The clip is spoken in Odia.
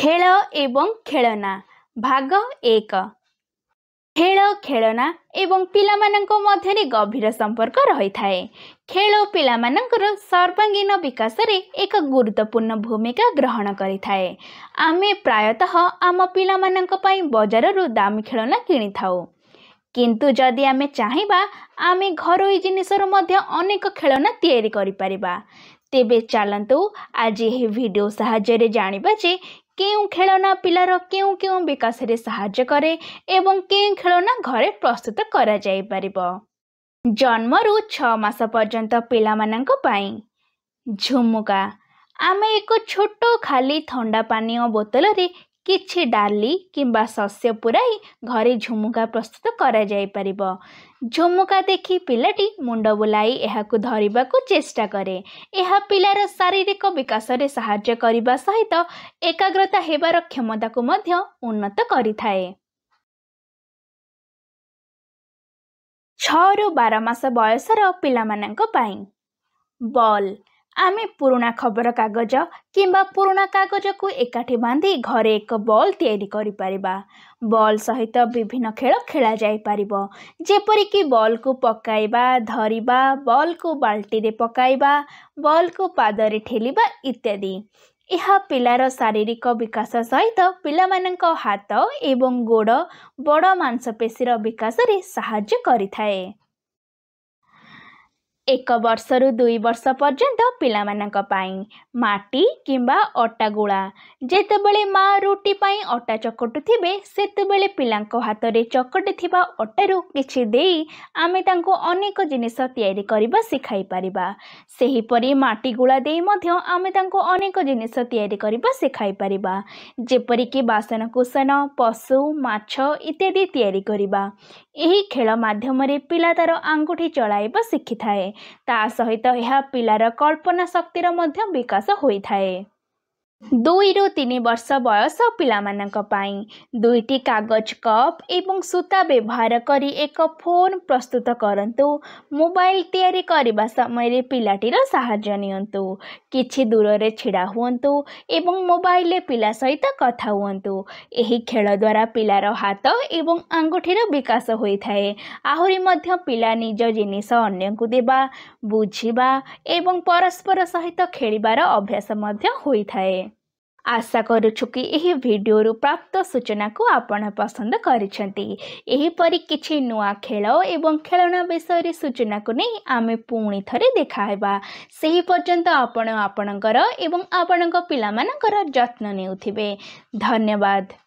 ଖେଳ ଏବଂ ଖେଳନା ଭାଗ ଏକ ଖେଳ ଖେଳନା ଏବଂ ପିଲାମାନଙ୍କ ମଧ୍ୟରେ ଗଭୀର ସମ୍ପର୍କ ରହିଥାଏ ଖେଳ ପିଲାମାନଙ୍କର ସର୍ବାଙ୍ଗୀନ ବିକାଶରେ ଏକ ଗୁରୁତ୍ୱପୂର୍ଣ୍ଣ ଭୂମିକା ଗ୍ରହଣ କରିଥାଏ ଆମେ ପ୍ରାୟତଃ ଆମ ପିଲାମାନଙ୍କ ପାଇଁ ବଜାରରୁ ଦାମୀ ଖେଳନା କିଣିଥାଉ କିନ୍ତୁ ଯଦି ଆମେ ଚାହିଁବା ଆମେ ଘରୋଇ ଜିନିଷରୁ ମଧ୍ୟ ଅନେକ ଖେଳନା ତିଆରି କରିପାରିବା ତେବେ ଚାଲନ୍ତୁ ଆଜି ଏହି ଭିଡ଼ିଓ ସାହାଯ୍ୟରେ ଜାଣିବା ଯେ କେଉଁ ଖେଳନା ପିଲାର କେଉଁ କେଉଁ ବିକାଶରେ ସାହାଯ୍ୟ କରେ ଏବଂ କେଉଁ ଖେଳନା ଘରେ ପ୍ରସ୍ତୁତ କରାଯାଇପାରିବ ଜନ୍ମରୁ ଛଅ ମାସ ପର୍ଯ୍ୟନ୍ତ ପିଲାମାନଙ୍କ ପାଇଁ ଝୁମୁକା ଆମେ ଏକ ଛୋଟ ଖାଲି ଥଣ୍ଡା ପାନୀୟ ବୋତଲରେ କିଛି ଡାଲି କିମ୍ବା ଶସ୍ୟ ପୁରାଇ ଘରେ ଝୁମୁକା ପ୍ରସ୍ତୁତ କରାଯାଇପାରିବ ଝୁମୁକା ଦେଖି ପିଲାଟି ମୁଣ୍ଡ ବୁଲାଇ ଏହାକୁ ଧରିବାକୁ ଚେଷ୍ଟା କରେ ଏହା ପିଲାର ଶାରୀରିକ ବିକାଶରେ ସାହାଯ୍ୟ କରିବା ସହିତ ଏକାଗ୍ରତା ହେବାର କ୍ଷମତାକୁ ମଧ୍ୟ ଉନ୍ନତ କରିଥାଏ ଛଅରୁ ବାର ମାସ ବୟସର ପିଲାମାନଙ୍କ ପାଇଁ ବଲ୍ ଆମେ ପୁରୁଣା ଖବରକାଗଜ କିମ୍ବା ପୁରୁଣା କାଗଜକୁ ଏକାଠି ବାନ୍ଧି ଘରେ ଏକ ବଲ୍ ତିଆରି କରିପାରିବା ବଲ୍ ସହିତ ବିଭିନ୍ନ ଖେଳ ଖେଳାଯାଇପାରିବ ଯେପରିକି ବଲ୍କୁ ପକାଇବା ଧରିବା ବଲ୍କୁ ବାଲ୍ଟିରେ ପକାଇବା ବଲ୍କୁ ପାଦରେ ଠେଲିବା ଇତ୍ୟାଦି ଏହା ପିଲାର ଶାରୀରିକ ବିକାଶ ସହିତ ପିଲାମାନଙ୍କ ହାତ ଏବଂ ଗୋଡ଼ ବଡ଼ ମାଂସପେଶୀର ବିକାଶରେ ସାହାଯ୍ୟ କରିଥାଏ ଏକ ବର୍ଷରୁ ଦୁଇ ବର୍ଷ ପର୍ଯ୍ୟନ୍ତ ପିଲାମାନଙ୍କ ପାଇଁ ମାଟି କିମ୍ବା ଅଟା ଗୁଳା ଯେତେବେଳେ ମା ରୁଟି ପାଇଁ ଅଟା ଚକଟୁଥିବେ ସେତେବେଳେ ପିଲାଙ୍କ ହାତରେ ଚକଟିଥିବା ଅଟାରୁ କିଛି ଦେଇ ଆମେ ତାଙ୍କୁ ଅନେକ ଜିନିଷ ତିଆରି କରିବା ଶିଖାଇ ପାରିବା ସେହିପରି ମାଟି ଗୁଳା ଦେଇ ମଧ୍ୟ ଆମେ ତାଙ୍କୁ ଅନେକ ଜିନିଷ ତିଆରି କରିବା ଶିଖାଇ ପାରିବା ଯେପରିକି ବାସନକୁସନ ପଶୁ ମାଛ ଇତ୍ୟାଦି ତିଆରି କରିବା ଏହି ଖେଳ ମାଧ୍ୟମରେ ପିଲା ତାର ଆଙ୍ଗୁଠି ଚଳାଇବା ଶିଖିଥାଏ ତା ସହିତ ଏହା ପିଲାର କଳ୍ପନା ଶକ୍ତିର ମଧ୍ୟ ବିକାଶ ହୋଇଥାଏ ଦୁଇରୁ ତିନି ବର୍ଷ ବୟସ ପିଲାମାନଙ୍କ ପାଇଁ ଦୁଇଟି କାଗଜ କପ୍ ଏବଂ ସୂତା ବ୍ୟବହାର କରି ଏକ ଫୋନ୍ ପ୍ରସ୍ତୁତ କରନ୍ତୁ ମୋବାଇଲ ତିଆରି କରିବା ସମୟରେ ପିଲାଟିର ସାହାଯ୍ୟ ନିଅନ୍ତୁ କିଛି ଦୂରରେ ଛିଡ଼ା ହୁଅନ୍ତୁ ଏବଂ ମୋବାଇଲରେ ପିଲା ସହିତ କଥା ହୁଅନ୍ତୁ ଏହି ଖେଳ ଦ୍ୱାରା ପିଲାର ହାତ ଏବଂ ଆଙ୍ଗୁଠିର ବିକାଶ ହୋଇଥାଏ ଆହୁରି ମଧ୍ୟ ପିଲା ନିଜ ଜିନିଷ ଅନ୍ୟକୁ ଦେବା ବୁଝିବା ଏବଂ ପରସ୍ପର ସହିତ ଖେଳିବାର ଅଭ୍ୟାସ ମଧ୍ୟ ହୋଇଥାଏ ଆଶା କରୁଛୁ କି ଏହି ଭିଡ଼ିଓରୁ ପ୍ରାପ୍ତ ସୂଚନାକୁ ଆପଣ ପସନ୍ଦ କରିଛନ୍ତି ଏହିପରି କିଛି ନୂଆ ଖେଳ ଏବଂ ଖେଳଣା ବିଷୟରେ ସୂଚନାକୁ ନେଇ ଆମେ ପୁଣି ଥରେ ଦେଖା ହେବା ସେହି ପର୍ଯ୍ୟନ୍ତ ଆପଣ ଆପଣଙ୍କର ଏବଂ ଆପଣଙ୍କ ପିଲାମାନଙ୍କର ଯତ୍ନ ନେଉଥିବେ ଧନ୍ୟବାଦ